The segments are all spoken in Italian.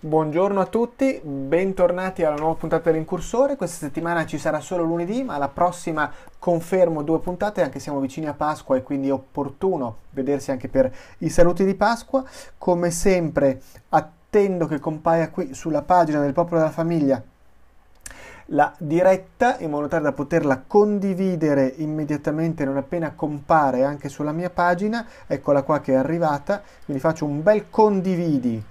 Buongiorno a tutti, bentornati alla nuova puntata dell'incursore. Questa settimana ci sarà solo lunedì, ma la prossima confermo due puntate, anche siamo vicini a Pasqua e quindi è opportuno vedersi anche per i saluti di Pasqua. Come sempre attendo che compaia qui sulla pagina del Popolo della Famiglia la diretta in modo tale da poterla condividere immediatamente non appena compare anche sulla mia pagina. Eccola qua che è arrivata, quindi faccio un bel condividi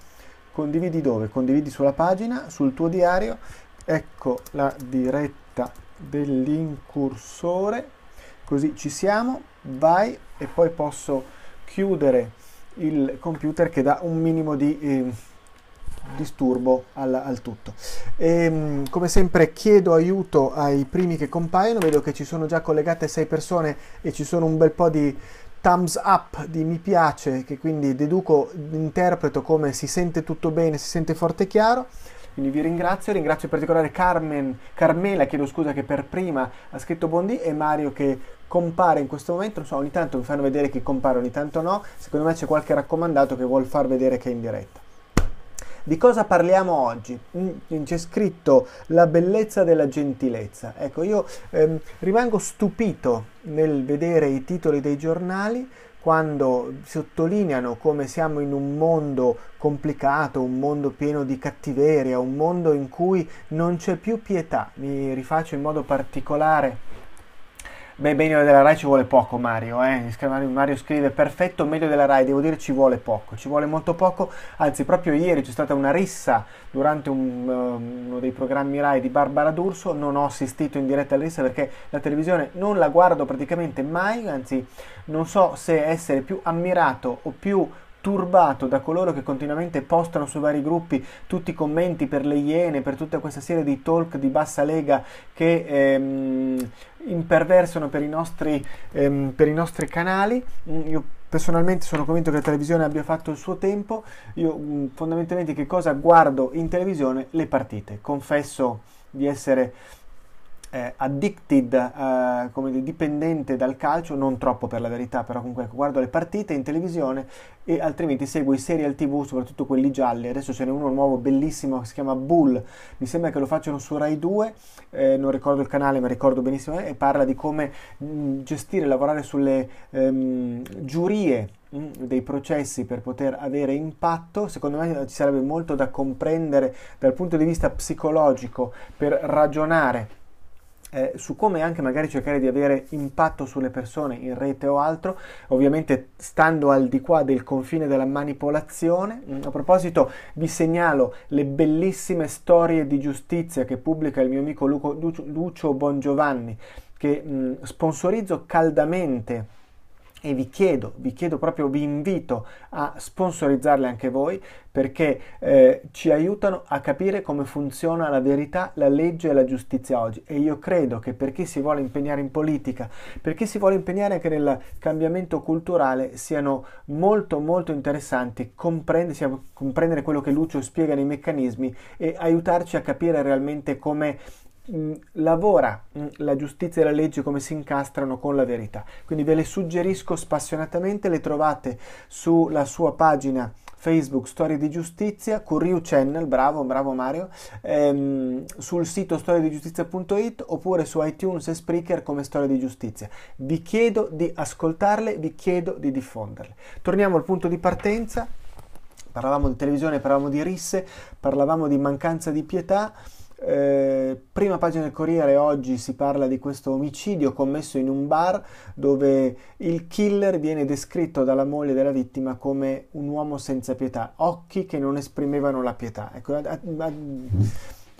condividi dove? Condividi sulla pagina, sul tuo diario, ecco la diretta dell'incursore, così ci siamo, vai e poi posso chiudere il computer che dà un minimo di eh, disturbo al, al tutto. E, ehm, come sempre chiedo aiuto ai primi che compaiono, vedo che ci sono già collegate sei persone e ci sono un bel po' di thumbs up di mi piace, che quindi deduco, interpreto come si sente tutto bene, si sente forte e chiaro. Quindi vi ringrazio, ringrazio in particolare Carmen, Carmela, chiedo scusa che per prima ha scritto Bondi e Mario che compare in questo momento, non so, ogni tanto mi fanno vedere che compare, ogni tanto no, secondo me c'è qualche raccomandato che vuol far vedere che è in diretta. Di cosa parliamo oggi? Mm, mm, c'è scritto la bellezza della gentilezza. Ecco, io ehm, rimango stupito nel vedere i titoli dei giornali quando sottolineano come siamo in un mondo complicato, un mondo pieno di cattiveria, un mondo in cui non c'è più pietà. Mi rifaccio in modo particolare Beh, meglio della Rai ci vuole poco Mario, eh? Mario scrive perfetto, meglio della Rai, devo dire ci vuole poco, ci vuole molto poco, anzi proprio ieri c'è stata una rissa durante un, eh, uno dei programmi Rai di Barbara D'Urso, non ho assistito in diretta alla rissa perché la televisione non la guardo praticamente mai, anzi non so se essere più ammirato o più turbato da coloro che continuamente postano su vari gruppi tutti i commenti per le iene, per tutta questa serie di talk di bassa lega che ehm, imperversano per i nostri, ehm, per i nostri canali. Mm, io personalmente sono convinto che la televisione abbia fatto il suo tempo. Io mm, fondamentalmente che cosa guardo in televisione? Le partite. Confesso di essere eh, addicted, eh, come dipendente dal calcio, non troppo per la verità, però comunque ecco, guardo le partite in televisione e altrimenti seguo i serial tv, soprattutto quelli gialli. Adesso ce n'è uno nuovo bellissimo che si chiama Bull, mi sembra che lo facciano su Rai 2, eh, non ricordo il canale ma ricordo benissimo, eh, e parla di come mh, mm, gestire e lavorare sulle ehm, giurie mm, dei processi per poter avere impatto, secondo me eh, ci sarebbe molto da comprendere dal punto di vista psicologico per ragionare eh, su come anche magari cercare di avere impatto sulle persone in rete o altro, ovviamente stando al di qua del confine della manipolazione. Mm, a proposito, vi segnalo le bellissime storie di giustizia che pubblica il mio amico Luco, Lucio Bongiovanni, che mh, mm, sponsorizzo caldamente e vi chiedo, vi chiedo proprio, vi invito a sponsorizzarle anche voi perché eh, ci aiutano a capire come funziona la verità, la legge e la giustizia oggi e io credo che per chi si vuole impegnare in politica, per chi si vuole impegnare anche nel cambiamento culturale siano molto molto interessanti comprendere, comprendere quello che Lucio spiega nei meccanismi e aiutarci a capire realmente come Mm, lavora mm, la giustizia e la legge come si incastrano con la verità. Quindi ve le suggerisco spassionatamente, le trovate sulla sua pagina Facebook Storie di Giustizia, Curio Channel, bravo, bravo Mario, ehm, sul sito storiedigiustizia.it oppure su iTunes e Spreaker come Storia di Giustizia. Vi chiedo di ascoltarle, vi chiedo di diffonderle. Torniamo al punto di partenza, parlavamo di televisione, parlavamo di risse, parlavamo di mancanza di pietà. Eh, prima pagina del Corriere oggi si parla di questo omicidio commesso in un bar dove il killer viene descritto dalla moglie della vittima come un uomo senza pietà, occhi che non esprimevano la pietà. Ecco, a, a, a,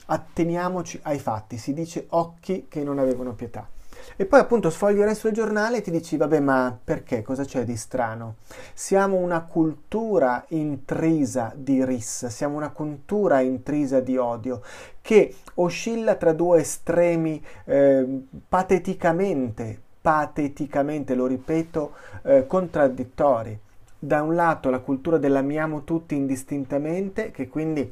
atteniamoci ai fatti, si dice occhi che non avevano pietà. E poi appunto sfogli il resto del giornale e ti dici, vabbè, ma perché? Cosa c'è di strano? Siamo una cultura intrisa di rissa, siamo una cultura intrisa di odio che oscilla tra due estremi eh, pateticamente, pateticamente, lo ripeto, eh, contraddittori. Da un lato la cultura dell'amiamo tutti indistintamente, che quindi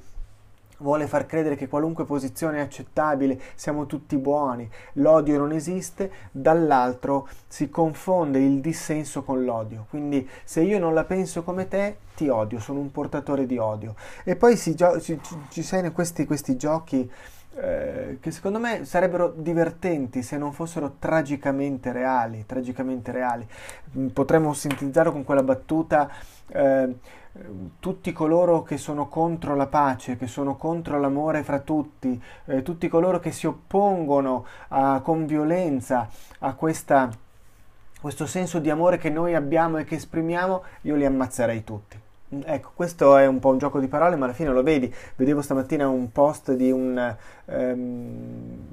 vuole far credere che qualunque posizione è accettabile, siamo tutti buoni, l'odio non esiste, dall'altro si confonde il dissenso con l'odio. Quindi se io non la penso come te, ti odio, sono un portatore di odio. E poi gio- ci, ci, sono questi, questi giochi eh, che secondo me sarebbero divertenti se non fossero tragicamente reali, tragicamente reali. Potremmo sintetizzarlo con quella battuta... Eh, tutti coloro che sono contro la pace, che sono contro l'amore fra tutti, eh, tutti coloro che si oppongono a, con violenza a questa, questo senso di amore che noi abbiamo e che esprimiamo, io li ammazzerei tutti. Ecco, questo è un po' un gioco di parole, ma alla fine lo vedi. Vedevo stamattina un post di un... Um,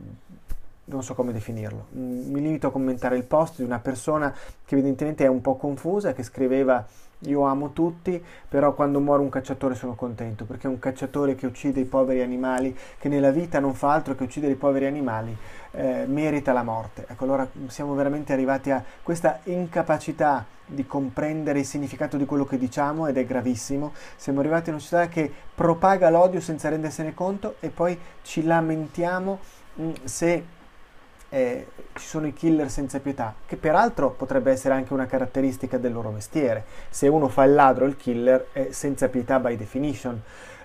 non so come definirlo. Mm, mi limito a commentare il post di una persona che evidentemente è un po' confusa, che scriveva io amo tutti, però quando muore un cacciatore sono contento, perché un cacciatore che uccide i poveri animali, che nella vita non fa altro che uccidere i poveri animali, eh, merita la morte. Ecco, allora siamo veramente arrivati a questa incapacità di comprendere il significato di quello che diciamo ed è gravissimo. Siamo arrivati a una società che propaga l'odio senza rendersene conto e poi ci lamentiamo mh, mm, se eh, ci sono i killer senza pietà, che peraltro potrebbe essere anche una caratteristica del loro mestiere. Se uno fa il ladro il killer è senza pietà by definition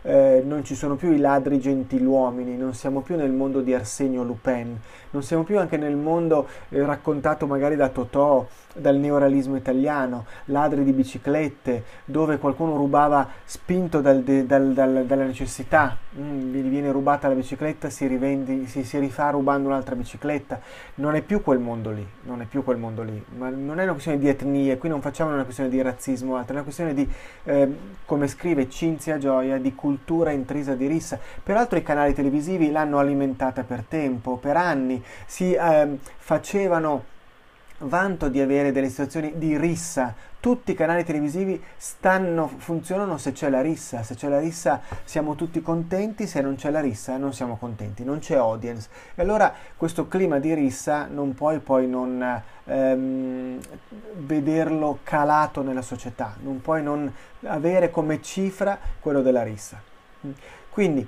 eh, non ci sono più i ladri gentiluomini, non siamo più nel mondo di Arsenio Lupin, non siamo più anche nel mondo eh, raccontato magari da Totò, dal neorealismo italiano, ladri di biciclette, dove qualcuno rubava spinto dal de, dal, dal, dalla necessità, mm, viene rubata la bicicletta, si, rivendi, si, si rifà rubando un'altra bicicletta, non è più quel mondo lì, non è più quel mondo lì, ma non è una questione di etnie, qui non facciamo una questione di razzismo, altra, è una questione di, eh, come scrive Cinzia Gioia, di cultura cultura intrisa di rissa. Peraltro i canali televisivi l'hanno alimentata per tempo, per anni, si eh, facevano vanto di avere delle situazioni di rissa tutti i canali televisivi stanno, funzionano se c'è la rissa, se c'è la rissa siamo tutti contenti, se non c'è la rissa non siamo contenti, non c'è audience. E allora questo clima di rissa non puoi poi non ehm, vederlo calato nella società, non puoi non avere come cifra quello della rissa. Quindi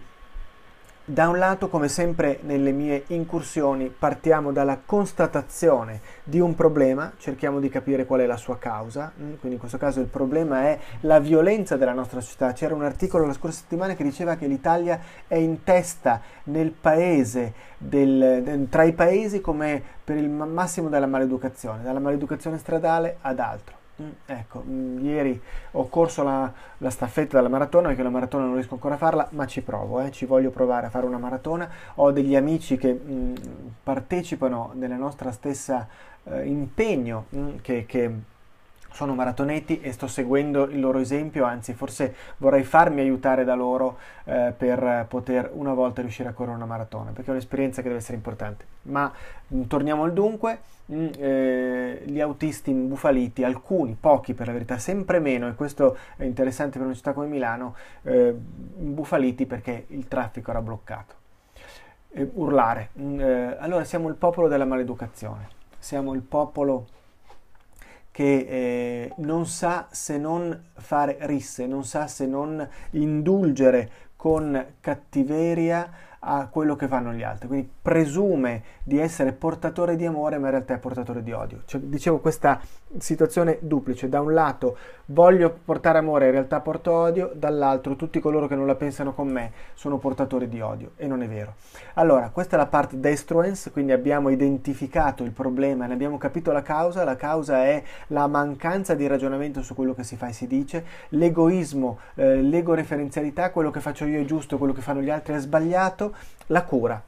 da un lato, come sempre nelle mie incursioni, partiamo dalla constatazione di un problema, cerchiamo di capire qual è la sua causa, mm, quindi in questo caso il problema è la violenza della nostra società. C'era un articolo la scorsa settimana che diceva che l'Italia è in testa nel paese del, tra i paesi come per il massimo della maleducazione, dalla maleducazione stradale ad altro. Mm, ecco, mm, ieri ho corso la, la, staffetta della maratona perché la maratona non riesco ancora a farla, ma ci provo, eh, ci voglio provare a fare una maratona. Ho degli amici che mh, mm, partecipano nella nostra stessa eh, impegno mh, che, che sono maratoneti e sto seguendo il loro esempio, anzi forse vorrei farmi aiutare da loro eh, per poter una volta riuscire a correre una maratona, perché è un'esperienza che deve essere importante. Ma mm, torniamo al dunque, mh, mm, eh, gli autisti imbufaliti, alcuni, pochi per la verità, sempre meno, e questo è interessante per una città come Milano, eh, bufaliti perché il traffico era bloccato. Eh, urlare, mh, mm, eh, allora siamo il popolo della maleducazione, siamo il popolo che eh, non sa se non fare risse, non sa se non indulgere con cattiveria a quello che fanno gli altri, quindi presume di essere portatore di amore ma in realtà è portatore di odio. Cioè, dicevo questa situazione duplice, da un lato voglio portare amore in realtà porto odio, dall'altro tutti coloro che non la pensano con me sono portatori di odio e non è vero. Allora, questa è la parte destruence, quindi abbiamo identificato il problema, ne abbiamo capito la causa, la causa è la mancanza di ragionamento su quello che si fa e si dice, l'egoismo, eh, l'ego referenzialità, quello che faccio io è giusto, quello che fanno gli altri è sbagliato, la cura,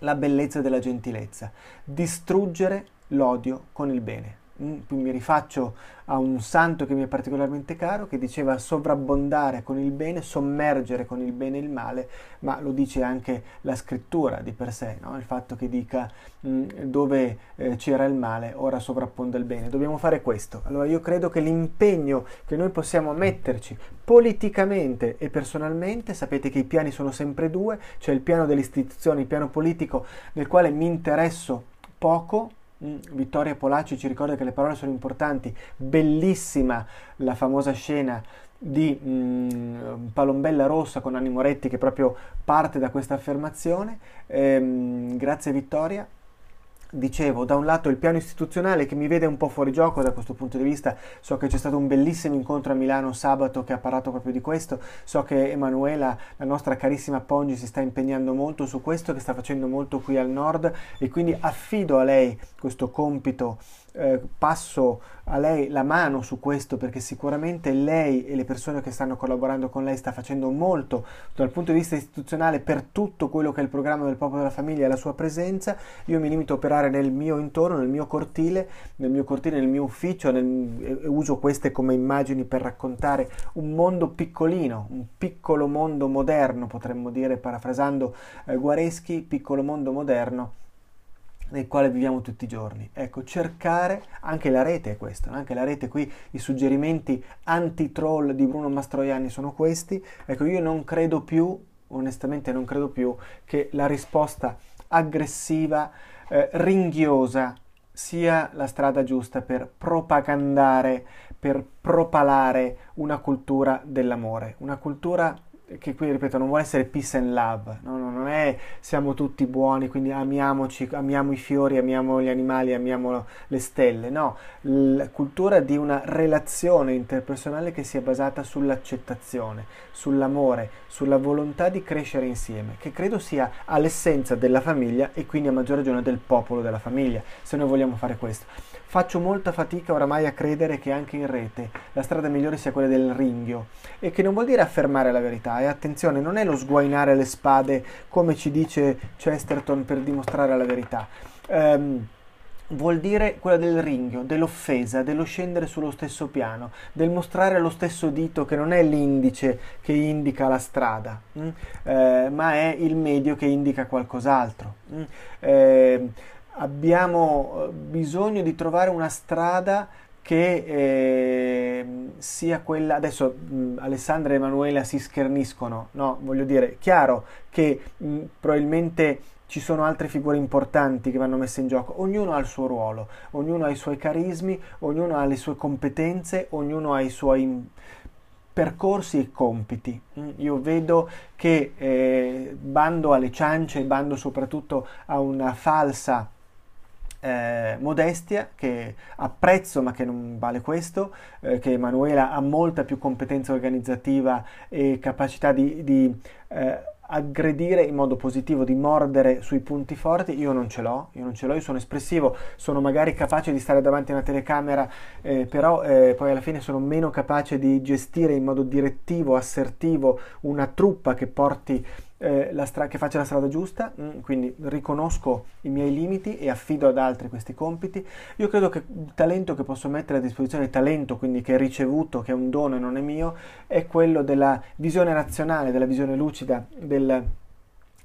la bellezza della gentilezza, distruggere l'odio con il bene. Mm, mi rifaccio a un santo che mi è particolarmente caro, che diceva sovrabbondare con il bene, sommergere con il bene il male, ma lo dice anche la scrittura di per sé, no? il fatto che dica mm, dove eh, c'era il male, ora sovrapponda il bene. Dobbiamo fare questo. Allora io credo che l'impegno che noi possiamo metterci politicamente e personalmente, sapete che i piani sono sempre due, c'è cioè il piano delle istituzioni, il piano politico nel quale mi interesso poco, Mm, Vittoria Polacci ci ricorda che le parole sono importanti, bellissima la famosa scena di mh, mm, Palombella Rossa con Anni Moretti che proprio parte da questa affermazione. Ehm, grazie Vittoria dicevo, da un lato il piano istituzionale che mi vede un po' fuori gioco da questo punto di vista, so che c'è stato un bellissimo incontro a Milano sabato che ha parlato proprio di questo, so che Emanuela, la nostra carissima Pongi, si sta impegnando molto su questo, che sta facendo molto qui al nord e quindi affido a lei questo compito eh, passo a lei la mano su questo perché sicuramente lei e le persone che stanno collaborando con lei sta facendo molto dal punto di vista istituzionale per tutto quello che è il programma del popolo della famiglia e la sua presenza. Io mi limito a operare nel mio intorno, nel mio cortile, nel mio, cortile, nel mio ufficio, nel, eh, uso queste come immagini per raccontare un mondo piccolino, un piccolo mondo moderno, potremmo dire parafrasando eh, Guareschi, piccolo mondo moderno nel quale viviamo tutti i giorni. Ecco, cercare, anche la rete è questa, anche la rete qui, i suggerimenti anti-troll di Bruno Mastroianni sono questi. Ecco, io non credo più, onestamente non credo più, che la risposta aggressiva, eh, ringhiosa, sia la strada giusta per propagandare, per propalare una cultura dell'amore, una cultura che qui ripeto non vuole essere peace and love, no? non è siamo tutti buoni, quindi amiamoci, amiamo i fiori, amiamo gli animali, amiamo le stelle, no, la cultura di una relazione interpersonale che sia basata sull'accettazione, sull'amore, sulla volontà di crescere insieme, che credo sia all'essenza della famiglia e quindi a maggior ragione del popolo della famiglia, se noi vogliamo fare questo. Faccio molta fatica oramai a credere che anche in rete la strada migliore sia quella del ringhio e che non vuol dire affermare la verità e attenzione non è lo sguainare le spade come ci dice Chesterton per dimostrare la verità. Um, vuol dire quella del ringhio, dell'offesa, dello scendere sullo stesso piano, del mostrare lo stesso dito che non è l'indice che indica la strada, mm? eh, ma è il medio che indica qualcos'altro. Eh, abbiamo eh, bisogno di trovare una strada che eh, sia quella adesso mh, Alessandra e Emanuela si scherniscono no voglio dire chiaro che mh, probabilmente ci sono altre figure importanti che vanno messe in gioco ognuno ha il suo ruolo ognuno ha i suoi carismi ognuno ha le sue competenze ognuno ha i suoi percorsi e compiti. Mm, io vedo che eh, bando alle ciance, bando soprattutto a una falsa eh, modestia, che apprezzo ma che non vale questo, eh, che Emanuela ha molta più competenza organizzativa e capacità di, di eh, aggredire in modo positivo, di mordere sui punti forti, io non ce l'ho, io non ce l'ho, io sono espressivo, sono magari capace di stare davanti a una telecamera, eh, però eh, poi alla fine sono meno capace di gestire in modo direttivo, assertivo una truppa che porti eh, stra- che faccia la strada giusta, mh, mm, quindi riconosco i miei limiti e affido ad altri questi compiti. Io credo che il talento che posso mettere a disposizione, talento quindi che è ricevuto, che è un dono e non è mio, è quello della visione razionale, della visione lucida, del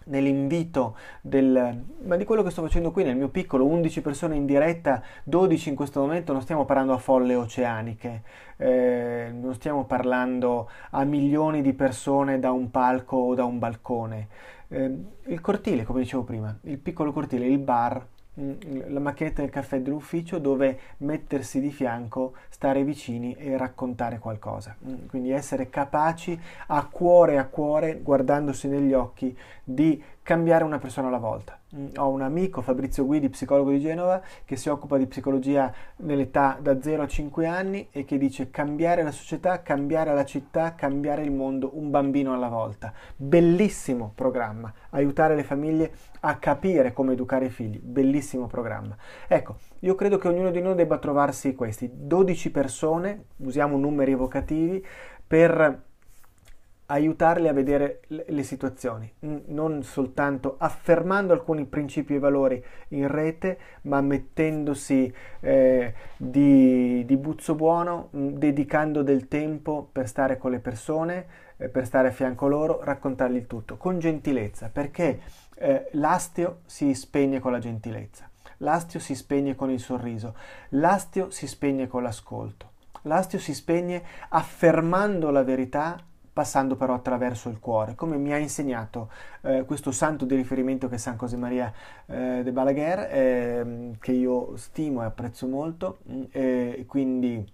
nell'invito del, ma di quello che sto facendo qui nel mio piccolo, 11 persone in diretta, 12 in questo momento, non stiamo parlando a folle oceaniche, eh, non stiamo parlando a milioni di persone da un palco o da un balcone. Eh, il cortile, come dicevo prima, il piccolo cortile, il bar, mm, la macchinetta del caffè dell'ufficio dove mettersi di fianco, stare vicini e raccontare qualcosa. Mm, quindi essere capaci a cuore a cuore, guardandosi negli occhi, di cambiare una persona alla volta. Mm, ho un amico, Fabrizio Guidi, psicologo di Genova, che si occupa di psicologia nell'età da 0 a 5 anni e che dice cambiare la società, cambiare la città, cambiare il mondo, un bambino alla volta. Bellissimo programma, aiutare le famiglie a capire come educare i figli, bellissimo programma. Ecco, io credo che ognuno di noi debba trovarsi questi 12 persone, usiamo numeri evocativi, per aiutarli a vedere le situazioni, non soltanto affermando alcuni principi e valori in rete, ma mettendosi eh, di, di, buzzo buono, dedicando del tempo per stare con le persone, eh, per stare a fianco loro, raccontargli il tutto, con gentilezza, perché eh, l'astio si spegne con la gentilezza, l'astio si spegne con il sorriso, l'astio si spegne con l'ascolto. L'astio si spegne affermando la verità passando però attraverso il cuore, come mi ha insegnato eh, questo santo di riferimento che è San Josemaria eh, de Balaguer, eh, che io stimo e apprezzo molto, eh, quindi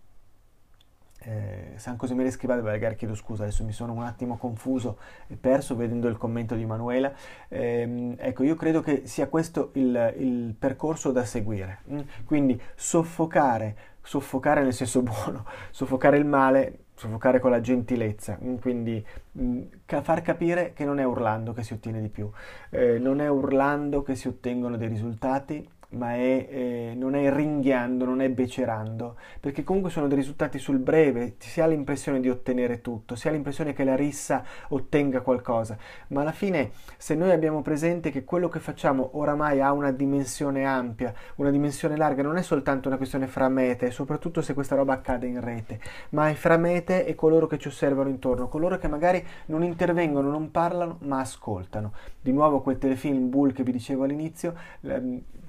eh, San Cosimiero Scrivá de Balaguer, chiedo scusa, adesso mi sono un attimo confuso e perso vedendo il commento di Manuela. Eh, ecco, io credo che sia questo il, il percorso da seguire. Mm. Quindi soffocare, soffocare nel senso buono, soffocare il male soffocare con la gentilezza, mm, quindi mm, far capire che non è urlando che si ottiene di più, eh, non è urlando che si ottengono dei risultati, ma è, eh, non è ringhiando, non è becerando, perché comunque sono dei risultati sul breve, si ha l'impressione di ottenere tutto, si ha l'impressione che la rissa ottenga qualcosa, ma alla fine se noi abbiamo presente che quello che facciamo oramai ha una dimensione ampia, una dimensione larga, non è soltanto una questione fra mete, soprattutto se questa roba accade in rete, ma è fra mete e coloro che ci osservano intorno, coloro che magari non intervengono, non parlano, ma ascoltano. Di nuovo quel telefilm Bull che vi dicevo all'inizio,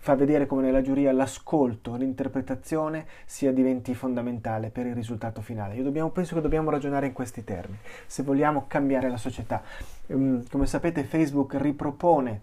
fa vedere come nella giuria l'ascolto, l'interpretazione sia diventi fondamentale per il risultato finale. Io dobbiamo, penso che dobbiamo ragionare in questi termini, se vogliamo cambiare la società. Ehm, come sapete Facebook ripropone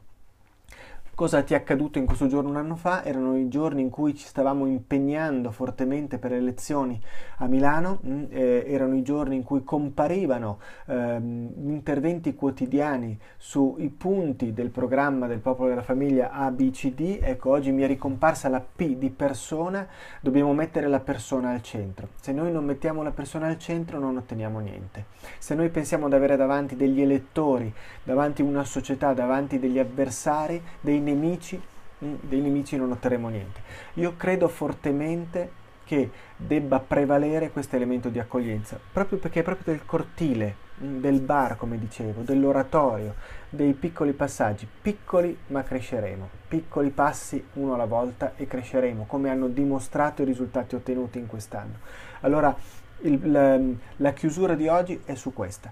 Cosa ti è accaduto in questo giorno un anno fa? Erano i giorni in cui ci stavamo impegnando fortemente per le elezioni a Milano, mm, eh, erano i giorni in cui comparivano eh, interventi quotidiani sui punti del programma del popolo della famiglia ABCD. Ecco, oggi mi è ricomparsa la P di persona, dobbiamo mettere la persona al centro. Se noi non mettiamo la persona al centro non otteniamo niente. Se noi pensiamo di avere davanti degli elettori, davanti una società, davanti degli avversari, dei nemici, mm, dei nemici non otterremo niente. Io credo fortemente che debba prevalere questo elemento di accoglienza, proprio perché è proprio del cortile, mm, del bar, come dicevo, dell'oratorio, dei piccoli passaggi, piccoli ma cresceremo, piccoli passi uno alla volta e cresceremo, come hanno dimostrato i risultati ottenuti in quest'anno. Allora, il, la, mm, la, chiusura di oggi è su questa,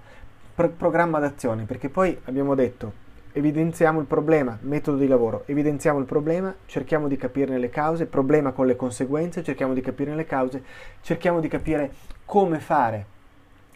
Pro- programma d'azione, perché poi abbiamo detto evidenziamo il problema, metodo di lavoro, evidenziamo il problema, cerchiamo di capirne le cause, problema con le conseguenze, cerchiamo di capirne le cause, cerchiamo di capire come fare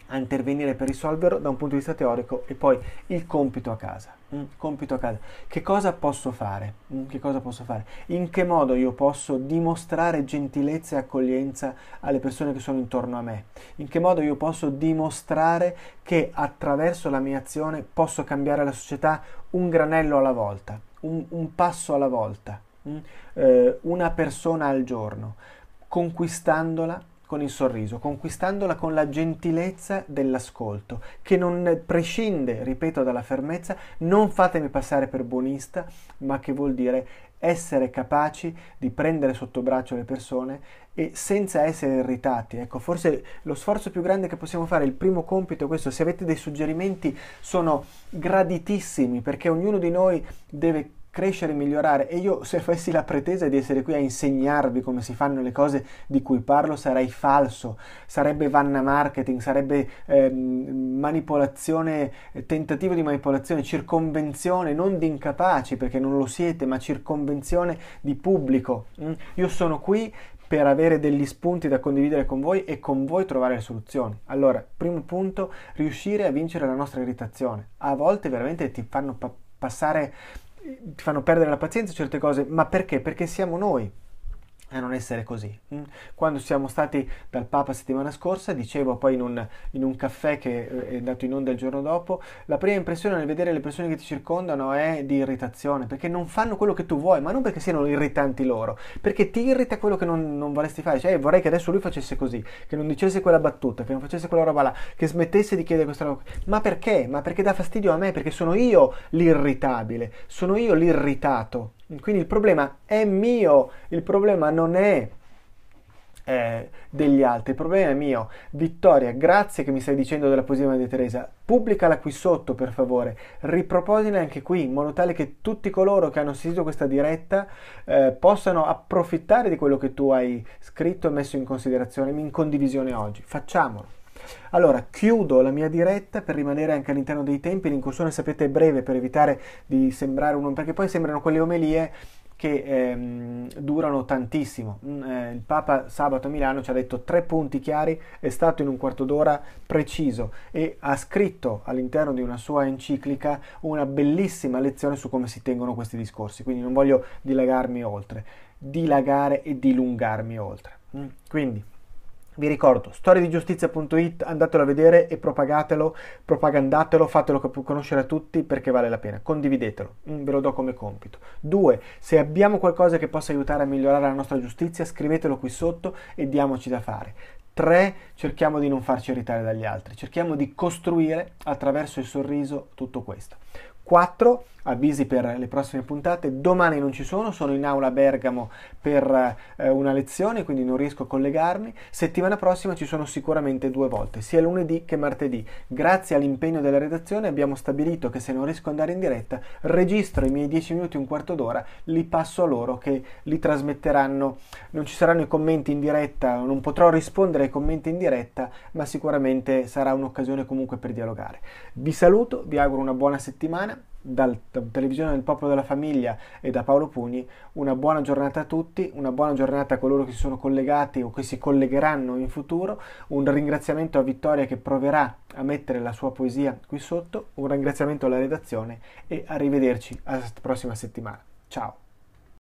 a intervenire per risolverlo da un punto di vista teorico e poi il compito a casa. Mm? Compito a casa. Che cosa posso fare? Mm? Che cosa posso fare? In che modo io posso dimostrare gentilezza e accoglienza alle persone che sono intorno a me? In che modo io posso dimostrare che attraverso la mia azione posso cambiare la società un granello alla volta, un, un passo alla volta, mm? eh, una persona al giorno, conquistandola con il sorriso, conquistandola con la gentilezza dell'ascolto, che non prescinde, ripeto, dalla fermezza, non fatemi passare per buonista, ma che vuol dire essere capaci di prendere sotto braccio le persone e senza essere irritati. Ecco, forse lo sforzo più grande che possiamo fare, il primo compito è questo. Se avete dei suggerimenti sono graditissimi perché ognuno di noi deve crescere e migliorare e io se avessi la pretesa di essere qui a insegnarvi come si fanno le cose di cui parlo sarei falso, sarebbe vanna marketing, sarebbe ehm, eh, manipolazione, tentativo di manipolazione, circonvenzione non di incapaci perché non lo siete, ma circonvenzione di pubblico. Mm? Io sono qui per avere degli spunti da condividere con voi e con voi trovare le soluzioni. Allora, primo punto, riuscire a vincere la nostra irritazione. A volte veramente ti fanno pa- passare ti fanno perdere la pazienza certe cose, ma perché? Perché siamo noi a non essere così. Mm. Quando siamo stati dal Papa settimana scorsa, dicevo poi in un, in un, caffè che eh, è andato in onda il giorno dopo, la prima impressione nel vedere le persone che ti circondano è di irritazione, perché non fanno quello che tu vuoi, ma non perché siano irritanti loro, perché ti irrita quello che non, non vorresti fare, cioè vorrei che adesso lui facesse così, che non dicesse quella battuta, che non facesse quella roba là, che smettesse di chiedere questa roba. Ma perché? Ma perché dà fastidio a me? Perché sono io l'irritabile, sono io l'irritato. Quindi il problema è mio, il problema non è eh, degli altri, il problema è mio. Vittoria, grazie che mi stai dicendo della poesia di Teresa, pubblicala qui sotto per favore, riproponila anche qui in modo tale che tutti coloro che hanno assistito questa diretta eh, possano approfittare di quello che tu hai scritto e messo in considerazione, in condivisione oggi. Facciamolo. Allora, chiudo la mia diretta per rimanere anche all'interno dei tempi, l'incursione sapete è breve per evitare di sembrare uno, perché poi sembrano quelle omelie che ehm, durano tantissimo. Mm, eh, il Papa sabato a Milano ci ha detto tre punti chiari, è stato in un quarto d'ora preciso e ha scritto all'interno di una sua enciclica una bellissima lezione su come si tengono questi discorsi, quindi non voglio dilagarmi oltre, dilagare e dilungarmi oltre. Mm. Quindi vi ricordo, storiedigiustizia.it, andatelo a vedere e propagatelo, propagandatelo, fatelo conoscere a tutti perché vale la pena, condividetelo, mm, ve lo do come compito. Due, se abbiamo qualcosa che possa aiutare a migliorare la nostra giustizia, scrivetelo qui sotto e diamoci da fare. 3. Cerchiamo di non farci irritare dagli altri, cerchiamo di costruire attraverso il sorriso tutto questo. 4 avvisi per le prossime puntate. Domani non ci sono, sono in aula a Bergamo per eh, una lezione, quindi non riesco a collegarmi. Settimana prossima ci sono sicuramente due volte, sia lunedì che martedì. Grazie all'impegno della redazione abbiamo stabilito che se non riesco ad andare in diretta, registro i miei 10 minuti e un quarto d'ora, li passo a loro che li trasmetteranno. Non ci saranno i commenti in diretta, non potrò rispondere ai commenti in diretta, ma sicuramente sarà un'occasione comunque per dialogare. Vi saluto, vi auguro una buona settimana dal Televisione del Popolo della Famiglia e da Paolo Pugni una buona giornata a tutti, una buona giornata a coloro che si sono collegati o che si collegheranno in futuro, un ringraziamento a Vittoria che proverà a mettere la sua poesia qui sotto, un ringraziamento alla redazione e arrivederci alla prossima settimana. Ciao!